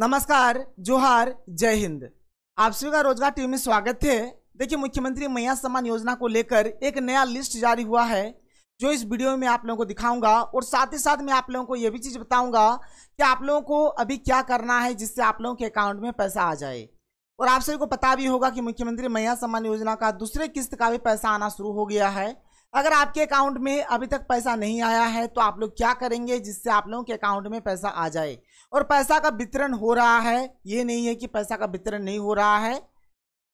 नमस्कार जोहार जय हिंद आप सभी का रोजगार टीवी में स्वागत है देखिए मुख्यमंत्री मैया सम्मान योजना को लेकर एक नया लिस्ट जारी हुआ है जो इस वीडियो में आप लोगों को दिखाऊंगा और साथ ही साथ मैं आप लोगों को यह भी चीज़ बताऊंगा कि आप लोगों को अभी क्या करना है जिससे आप लोगों के अकाउंट में पैसा आ जाए और आप सभी को पता भी होगा कि मुख्यमंत्री मैया सम्मान योजना का दूसरे किस्त का भी पैसा आना शुरू हो गया है अगर आपके अकाउंट में अभी तक पैसा नहीं आया है तो आप लोग क्या करेंगे जिससे आप लोगों के अकाउंट में पैसा आ जाए और पैसा का वितरण हो रहा है ये नहीं है कि पैसा का वितरण नहीं हो रहा है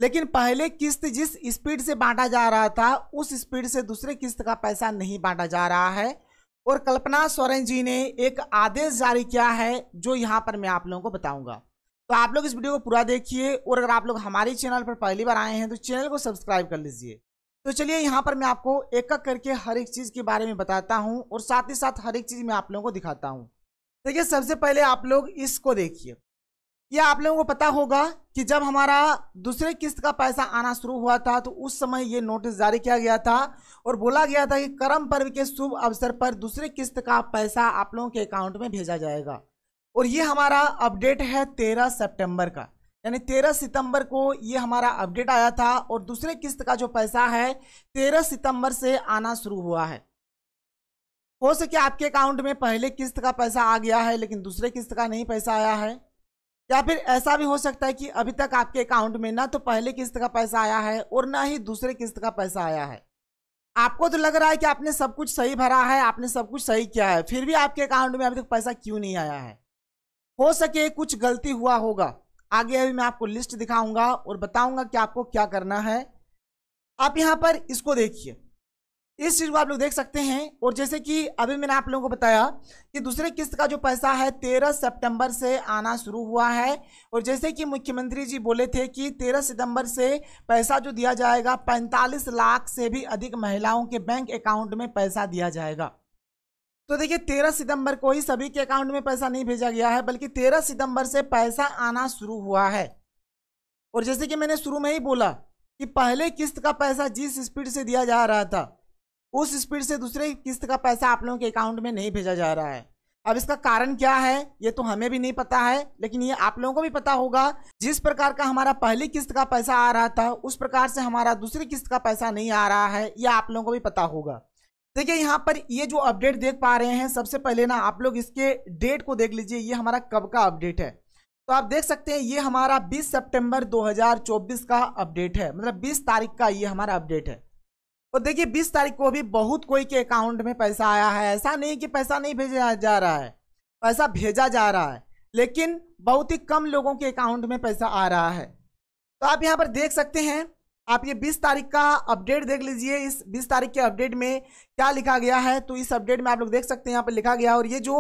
लेकिन पहले किस्त जिस स्पीड से बांटा जा रहा था उस स्पीड से दूसरे किस्त का पैसा नहीं बांटा जा रहा है और कल्पना सोरेन जी ने एक आदेश जारी किया है जो यहाँ पर मैं आप लोगों को बताऊंगा तो आप लोग इस वीडियो को पूरा देखिए और अगर आप लोग हमारे चैनल पर पहली बार आए हैं तो चैनल को सब्सक्राइब कर लीजिए तो चलिए यहाँ पर मैं आपको एक एक करके हर एक चीज़ के बारे में बताता हूँ और साथ ही साथ हर एक चीज़ मैं आप लोगों को दिखाता हूँ देखिए सबसे पहले आप लोग इसको देखिए यह आप लोगों को पता होगा कि जब हमारा दूसरे किस्त का पैसा आना शुरू हुआ था तो उस समय ये नोटिस जारी किया गया था और बोला गया था कि कर्म पर्व के शुभ अवसर पर दूसरे किस्त का पैसा आप लोगों के अकाउंट में भेजा जाएगा और ये हमारा अपडेट है तेरह सेप्टेम्बर का यानी तेरह सितंबर को ये हमारा अपडेट आया था और दूसरे किस्त का जो पैसा है तेरह सितंबर से आना शुरू हुआ है हो सके आपके अकाउंट में पहले किस्त का पैसा आ गया है लेकिन दूसरे किस्त का नहीं पैसा आया है या फिर ऐसा भी हो सकता है कि अभी तक आपके अकाउंट में ना तो पहले किस्त का पैसा आया है और ना ही दूसरे किस्त का पैसा आया है आपको तो लग रहा है कि आपने सब कुछ सही भरा है आपने सब कुछ सही किया है फिर भी आपके अकाउंट में अभी तक पैसा क्यों नहीं आया है हो सके कुछ गलती हुआ होगा आगे अभी मैं आपको लिस्ट दिखाऊंगा और बताऊंगा कि आपको क्या करना है आप यहाँ पर इसको देखिए इस चीज़ को आप लोग देख सकते हैं और जैसे कि अभी मैंने आप लोगों को बताया कि दूसरे किस्त का जो पैसा है तेरह सितंबर से आना शुरू हुआ है और जैसे कि मुख्यमंत्री जी बोले थे कि तेरह सितंबर से पैसा जो दिया जाएगा पैंतालीस लाख से भी अधिक महिलाओं के बैंक अकाउंट में पैसा दिया जाएगा तो देखिए तेरह सितंबर को ही सभी के अकाउंट में पैसा नहीं भेजा गया है बल्कि तेरह सितंबर से पैसा आना शुरू हुआ है और जैसे कि मैंने शुरू में ही बोला कि पहले किस्त का पैसा जिस स्पीड से दिया जा रहा था उस स्पीड से दूसरे किस्त का पैसा आप लोगों के अकाउंट में नहीं भेजा जा रहा है अब इसका कारण क्या है ये तो हमें भी नहीं पता है लेकिन ये आप लोगों को भी पता होगा जिस प्रकार का हमारा पहली किस्त का पैसा आ रहा था उस प्रकार से हमारा दूसरी किस्त का पैसा नहीं आ रहा है यह आप लोगों को भी पता होगा देखिए यहाँ पर ये जो अपडेट देख पा रहे हैं सबसे पहले ना आप लोग इसके डेट को देख लीजिए ये हमारा कब का अपडेट है तो आप देख सकते हैं ये हमारा 20 सितंबर 2024 का अपडेट है मतलब 20 तारीख का ये हमारा अपडेट है और देखिए 20 तारीख को भी बहुत कोई के अकाउंट में पैसा आया है ऐसा नहीं कि पैसा नहीं भेजा जा रहा है पैसा भेजा जा रहा है लेकिन बहुत ही कम लोगों के अकाउंट में पैसा आ रहा है तो आप यहाँ पर देख सकते हैं आप ये 20 तारीख का अपडेट देख लीजिए इस 20 तारीख के अपडेट में क्या लिखा गया है तो इस अपडेट में आप लोग देख सकते हैं यहाँ पर लिखा गया है और ये जो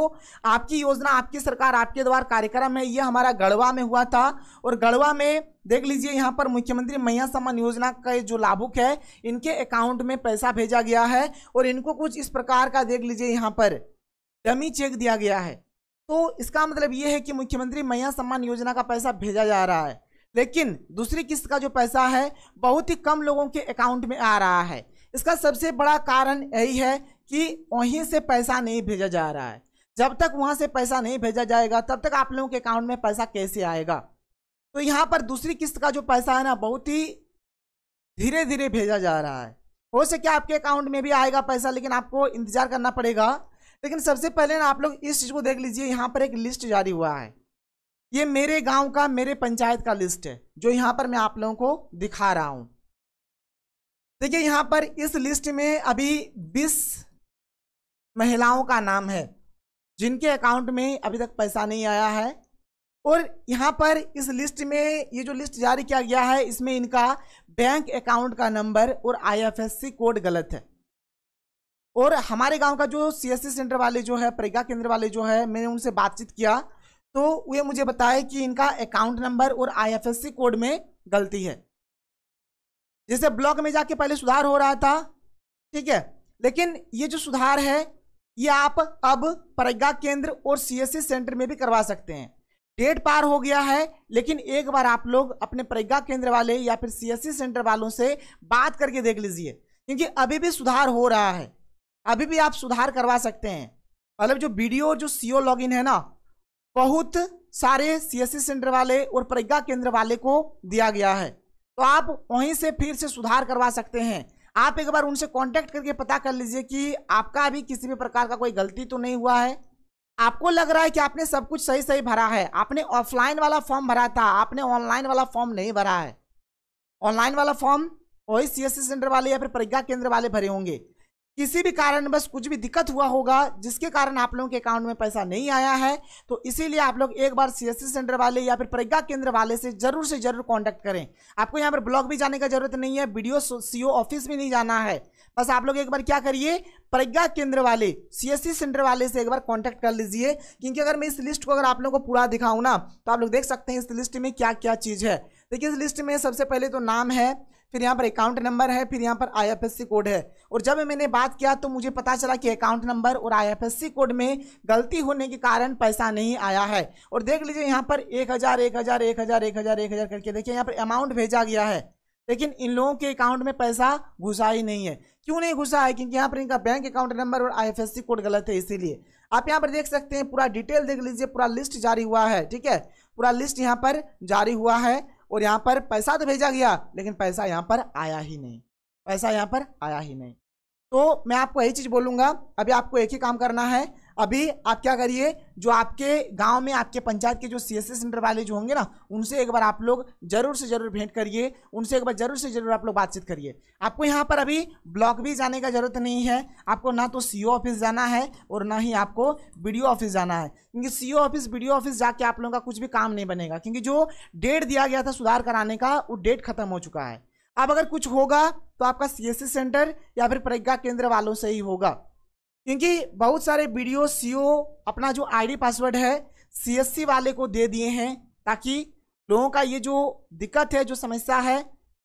आपकी योजना आपकी सरकार आपके द्वारा कार्यक्रम है ये हमारा गढ़वा में हुआ था और गढ़वा में देख लीजिए यहाँ पर मुख्यमंत्री मैया सम्मान योजना का जो लाभुक है इनके अकाउंट में पैसा भेजा गया है और इनको कुछ इस प्रकार का देख लीजिए यहाँ पर डमी चेक दिया गया है तो इसका मतलब ये है कि मुख्यमंत्री मैया सम्मान योजना का पैसा भेजा जा रहा है लेकिन दूसरी किस्त का जो पैसा है बहुत ही कम लोगों के अकाउंट में आ रहा है इसका सबसे बड़ा कारण यही है कि वहीं से पैसा नहीं भेजा जा रहा है जब तक वहां से पैसा नहीं भेजा जाएगा तब तक आप लोगों के अकाउंट में पैसा कैसे आएगा तो यहाँ पर दूसरी किस्त का जो पैसा है ना बहुत ही धीरे धीरे भेजा जा रहा है हो सके आपके अकाउंट में भी आएगा पैसा लेकिन आपको इंतज़ार करना पड़ेगा लेकिन सबसे पहले ना आप लोग इस चीज़ को देख लीजिए यहाँ पर एक लिस्ट जारी हुआ है ये मेरे गांव का मेरे पंचायत का लिस्ट है जो यहाँ पर मैं आप लोगों को दिखा रहा हूं देखिए यहाँ पर इस लिस्ट में अभी बीस महिलाओं का नाम है जिनके अकाउंट में अभी तक पैसा नहीं आया है और यहाँ पर इस लिस्ट में ये जो लिस्ट जारी किया गया है इसमें इनका बैंक अकाउंट का नंबर और आई कोड गलत है और हमारे गांव का जो सीएससी सेंटर वाले जो है प्रेगा केंद्र वाले जो है मैंने उनसे बातचीत किया तो वे मुझे बताए कि इनका अकाउंट नंबर और आईएफएससी कोड में गलती है जैसे ब्लॉक में जाके पहले सुधार हो रहा था ठीक है लेकिन ये जो सुधार है ये आप अब प्रज्ञा केंद्र और सीएससी सेंटर e में भी करवा सकते हैं डेट पार हो गया है लेकिन एक बार आप लोग अपने प्रज्ञा केंद्र वाले या फिर सीएससी सेंटर e वालों से बात करके देख लीजिए क्योंकि अभी भी सुधार हो रहा है अभी भी आप सुधार करवा सकते हैं मतलब जो वीडियो जो सीओ लॉगिन है ना बहुत सारे सीएससी सेंटर e वाले और प्रज्ञा केंद्र वाले को दिया गया है तो आप वहीं से फिर से सुधार करवा सकते हैं आप एक बार उनसे कांटेक्ट करके पता कर लीजिए कि आपका अभी किसी भी प्रकार का कोई गलती तो नहीं हुआ है आपको लग रहा है कि आपने सब कुछ सही सही भरा है आपने ऑफलाइन वाला फॉर्म भरा था आपने ऑनलाइन वाला फॉर्म नहीं भरा है ऑनलाइन वाला फॉर्म वही सी सेंटर e वाले या फिर प्रज्ञा केंद्र वाले भरे होंगे किसी भी कारण बस कुछ भी दिक्कत हुआ होगा जिसके कारण आप लोगों के अकाउंट में पैसा नहीं आया है तो इसीलिए आप लोग एक बार सीएससी सेंटर वाले या फिर प्रज्ञा केंद्र वाले से जरूर से जरूर कांटेक्ट करें आपको यहाँ पर ब्लॉक भी जाने का जरूरत नहीं है वीडियो सीओ ऑफिस भी नहीं जाना है बस आप लोग एक बार क्या करिए प्रज्ञा केंद्र वाले सी सेंटर वाले से एक बार कांटेक्ट कर लीजिए क्योंकि अगर मैं इस लिस्ट को अगर आप लोगों को पूरा दिखाऊँ ना तो आप लोग देख सकते हैं इस लिस्ट में क्या क्या चीज़ है देखिए इस लिस्ट में सबसे पहले तो नाम है फिर यहाँ पर अकाउंट नंबर है फिर यहाँ पर आईएफएससी कोड है और जब मैंने बात किया तो मुझे पता चला कि अकाउंट नंबर और आईएफएससी कोड में गलती होने के कारण पैसा नहीं आया है और देख लीजिए यहाँ पर एक हज़ार एक हज़ार एक हज़ार एक हज़ार एक हज़ार करके देखिए यहाँ पर अमाउंट भेजा गया है लेकिन इन लोगों के अकाउंट में पैसा घुसा ही नहीं है क्यों नहीं घुसा है क्योंकि यहाँ पर इनका बैंक अकाउंट नंबर और आई कोड गलत है इसीलिए आप यहाँ पर देख सकते हैं पूरा डिटेल देख लीजिए पूरा लिस्ट जारी हुआ है ठीक है पूरा लिस्ट यहाँ पर जारी हुआ है और यहाँ पर पैसा तो भेजा गया लेकिन पैसा यहाँ पर आया ही नहीं पैसा यहाँ पर आया ही नहीं तो मैं आपको यही चीज़ बोलूँगा अभी आपको एक ही काम करना है अभी आप क्या करिए जो आपके गांव में आपके पंचायत के जो सी एस सेंटर वाले जो होंगे ना उनसे एक बार आप लोग जरूर से जरूर भेंट करिए उनसे एक बार जरूर से जरूर आप लोग बातचीत करिए आपको यहाँ पर अभी ब्लॉक भी जाने का ज़रूरत नहीं है आपको ना तो सी ऑफिस जाना है और ना ही आपको बी ऑफिस जाना है क्योंकि सी ऑफिस बी ऑफिस जाके आप लोगों का कुछ भी काम नहीं बनेगा क्योंकि जो डेट दिया गया था सुधार कराने का वो डेट खत्म हो चुका है अब अगर कुछ होगा तो आपका सी सेंटर या फिर प्रज्ञा केंद्र वालों से ही होगा क्योंकि बहुत सारे वीडियो सीओ अपना जो आईडी पासवर्ड है सीएससी वाले को दे दिए हैं ताकि लोगों का ये जो दिक्कत है जो समस्या है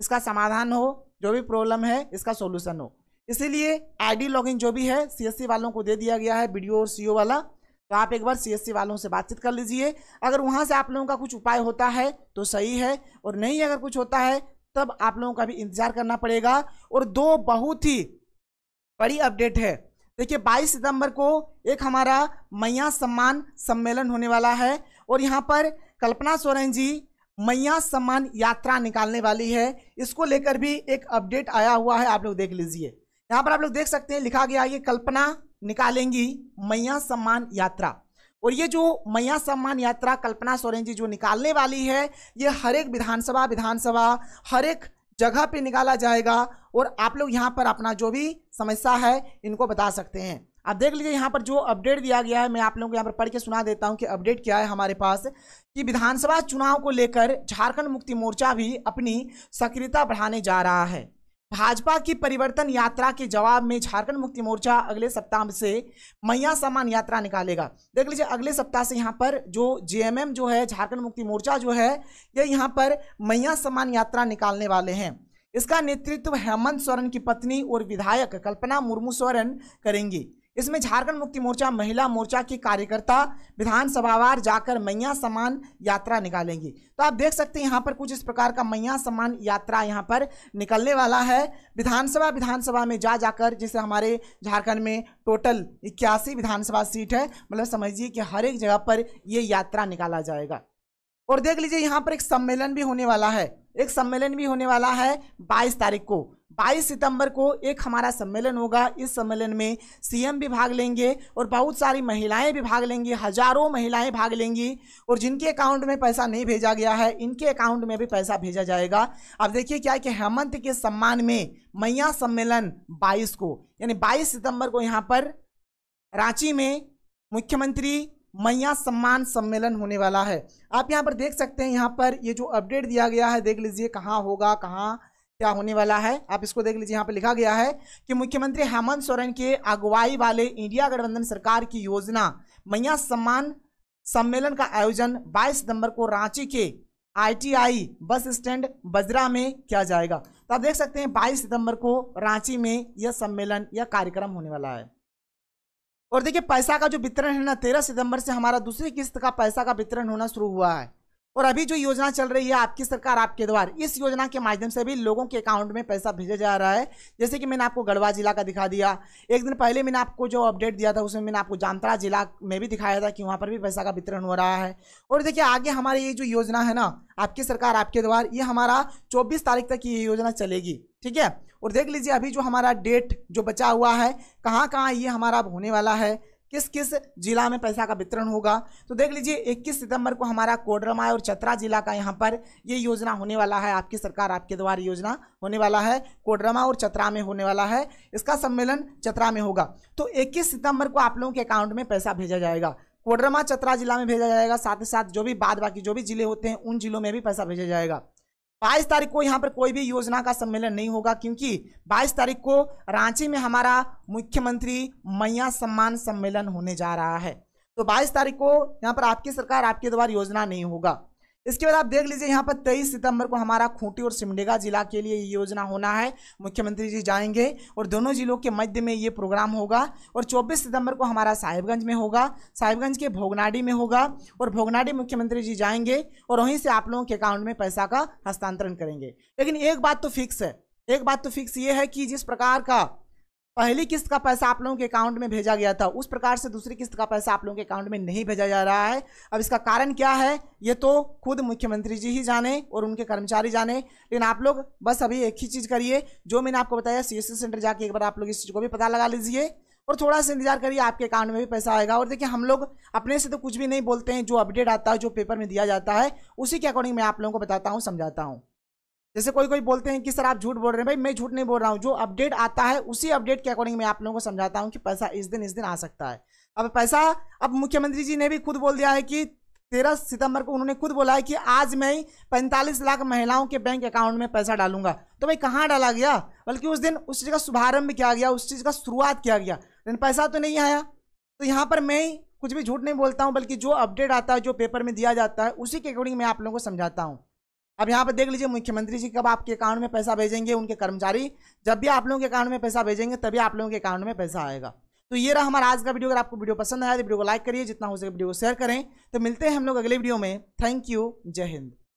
इसका समाधान हो जो भी प्रॉब्लम है इसका सोल्यूशन हो इसीलिए आईडी लॉगिन जो भी है सीएससी वालों को दे दिया गया है वीडियो और सीओ वाला तो आप एक बार सीएससी वालों से बातचीत कर लीजिए अगर वहाँ से आप लोगों का कुछ उपाय होता है तो सही है और नहीं अगर कुछ होता है तब आप लोगों का भी इंतज़ार करना पड़ेगा और दो बहुत ही बड़ी अपडेट है देखिए 22 सितंबर को एक हमारा मैया सम्मान सम्मेलन होने वाला है और यहाँ पर कल्पना सोरेन जी मैया सम्मान यात्रा निकालने वाली है इसको लेकर भी एक अपडेट आया हुआ है आप लोग देख लीजिए यहाँ पर आप लोग देख सकते हैं लिखा गया ये कल्पना निकालेंगी मैया सम्मान यात्रा और ये जो मैया सम्मान यात्रा कल्पना सोरेन जी जो निकालने वाली है ये हर एक विधानसभा विधानसभा हर एक जगह पे निकाला जाएगा और आप लोग यहाँ पर अपना जो भी समस्या है इनको बता सकते हैं आप देख लीजिए यहाँ पर जो अपडेट दिया गया है मैं आप लोगों को यहाँ पर पढ़ के सुना देता हूँ कि अपडेट क्या है हमारे पास कि विधानसभा चुनाव को लेकर झारखंड मुक्ति मोर्चा भी अपनी सक्रियता बढ़ाने जा रहा है भाजपा की परिवर्तन यात्रा के जवाब में झारखंड मुक्ति मोर्चा अगले सप्ताह से मैया समान यात्रा निकालेगा देख लीजिए अगले सप्ताह से यहाँ पर जो जेएमएम जो है झारखंड मुक्ति मोर्चा जो है ये यहाँ पर मैया समान यात्रा निकालने वाले हैं इसका नेतृत्व हेमंत सोरेन की पत्नी और विधायक कल्पना मुर्मू सोरेन करेंगी इसमें झारखंड मुक्ति मोर्चा महिला मोर्चा की कार्यकर्ता विधानसभावार जाकर मैया समान यात्रा निकालेंगी तो आप देख सकते हैं यहाँ पर कुछ इस प्रकार का मैया समान यात्रा यहाँ पर निकलने वाला है विधानसभा विधानसभा में जा जाकर जैसे हमारे झारखंड में टोटल इक्यासी विधानसभा सीट है मतलब समझिए कि हर एक जगह पर ये यात्रा निकाला जाएगा और देख लीजिए यहाँ पर एक सम्मेलन भी होने वाला है एक सम्मेलन भी होने वाला है बाईस तारीख को 22 सितंबर को एक हमारा सम्मेलन होगा इस सम्मेलन में सीएम भी भाग लेंगे और बहुत सारी महिलाएं भी भाग लेंगी हजारों महिलाएं भाग लेंगी और जिनके अकाउंट में पैसा नहीं भेजा गया है इनके अकाउंट में भी पैसा भेजा जाएगा अब देखिए क्या है कि हेमंत के सम्मान में मैया सम्मेलन बाईस को यानी बाईस सितंबर को यहाँ पर रांची में मुख्यमंत्री मैया सम्मान सम्मेलन होने वाला है आप यहाँ पर देख सकते हैं यहाँ पर ये जो अपडेट दिया गया है देख लीजिए कहाँ होगा कहाँ क्या होने वाला है आप इसको देख लीजिए यहाँ पे लिखा गया है कि मुख्यमंत्री हेमंत सोरेन के अगुवाई वाले इंडिया गठबंधन सरकार की योजना मैया सम्मान सम्मेलन का आयोजन 22 सितंबर को रांची के आईटीआई बस स्टैंड बजरा में किया जाएगा तो आप देख सकते हैं 22 सितंबर को रांची में यह सम्मेलन यह कार्यक्रम होने वाला है और देखिए पैसा का जो वितरण है ना तेरह सितंबर से हमारा दूसरी किस्त का पैसा का वितरण होना शुरू हुआ है और अभी जो योजना चल रही है आपकी सरकार आपके द्वार इस योजना के माध्यम से भी लोगों के अकाउंट में पैसा भेजा जा रहा है जैसे कि मैंने आपको गढ़वा जिला का दिखा दिया एक दिन पहले मैंने आपको जो अपडेट दिया था उसमें मैंने आपको जामताड़ा जिला में भी दिखाया था कि वहाँ पर भी पैसा का वितरण हो रहा है और देखिए आगे हमारी ये जो योजना है ना आपकी सरकार आपके द्वार ये हमारा चौबीस तारीख तक ये योजना चलेगी ठीक है और देख लीजिए अभी जो हमारा डेट जो बचा हुआ है कहाँ कहाँ ये हमारा होने वाला है किस किस जिला में पैसा का वितरण होगा तो देख लीजिए 21 सितंबर को हमारा कोडरमा और चतरा जिला का यहाँ पर ये योजना होने वाला है आपकी सरकार आपके द्वारा योजना होने वाला है कोडरमा और चतरा में होने वाला है इसका सम्मेलन चतरा में होगा तो इक्कीस सितंबर को आप लोगों के अकाउंट में पैसा भेजा जाएगा कोडरमा चतरा जिला में भेजा जाएगा साथ ही साथ जो भी बाद बाकी जो भी जिले होते हैं उन जिलों में भी पैसा भेजा जाएगा बाईस तारीख को यहाँ पर कोई भी योजना का सम्मेलन नहीं होगा क्योंकि बाईस तारीख को रांची में हमारा मुख्यमंत्री मैया सम्मान सम्मेलन होने जा रहा है तो बाईस तारीख को यहाँ पर आपकी सरकार आपके द्वारा योजना नहीं होगा इसके बाद आप देख लीजिए यहाँ पर 23 सितंबर को हमारा खूंटी और सिमडेगा जिला के लिए ये योजना होना है मुख्यमंत्री जी जाएंगे और दोनों जिलों के मध्य में ये प्रोग्राम होगा और 24 सितंबर को हमारा साहिबगंज में होगा साहिबगंज के भोगनाडी में होगा और भोगनाडी मुख्यमंत्री जी जाएंगे और वहीं से आप लोगों के अकाउंट में पैसा का हस्तांतरण करेंगे लेकिन एक बात तो फिक्स है एक बात तो फिक्स ये है कि जिस प्रकार का पहली किस्त का पैसा आप लोगों के अकाउंट में भेजा गया था उस प्रकार से दूसरी किस्त का पैसा आप लोगों के अकाउंट में नहीं भेजा जा रहा है अब इसका कारण क्या है ये तो खुद मुख्यमंत्री जी ही जाने और उनके कर्मचारी जाने लेकिन आप लोग बस अभी एक ही चीज़ करिए जो मैंने आपको बताया सी सेंटर जाके एक बार आप लोग इस चीज़ को भी पता लगा लीजिए और थोड़ा सा इंतजार करिए आपके अकाउंट में भी पैसा आएगा और देखिए हम लोग अपने से तो कुछ भी नहीं बोलते हैं जो अपडेट आता है जो पेपर में दिया जाता है उसी के अकॉर्डिंग मैं आप लोगों को बताता हूँ समझाता हूँ जैसे कोई कोई बोलते हैं कि सर आप झूठ बोल रहे हैं भाई मैं झूठ नहीं बोल रहा हूँ जो अपडेट आता है उसी अपडेट के अकॉर्डिंग मैं आप लोगों को समझाता हूँ कि पैसा इस दिन इस दिन आ सकता है अब पैसा अब मुख्यमंत्री जी ने भी खुद बोल दिया है कि तेरह सितंबर को उन्होंने खुद बोला है कि आज मैं पैंतालीस लाख महिलाओं के बैंक अकाउंट में पैसा डालूंगा तो भाई कहाँ डाला गया बल्कि उस दिन उस चीज़ का शुभारंभ किया गया उस चीज़ का शुरुआत किया गया लेकिन पैसा तो नहीं आया तो यहाँ पर मैं कुछ भी झूठ नहीं बोलता हूँ बल्कि जो अपडेट आता है जो पेपर में दिया जाता है उसी के अकॉर्डिंग मैं आप लोगों को समझाता हूँ अब यहाँ पर देख लीजिए मुख्यमंत्री जी कब आपके अकाउंट में पैसा भेजेंगे उनके कर्मचारी जब भी आप लोगों के अकाउंट में पैसा भेजेंगे तभी आप लोगों के अकाउंट में पैसा आएगा तो ये रहा हमारा आज का वीडियो अगर आपको वीडियो पसंद आया तो वीडियो को लाइक करिए जितना हो सके वीडियो को शेयर करें तो मिलते हैं हम लोग अगले वीडियो में थैंक यू जय हिंद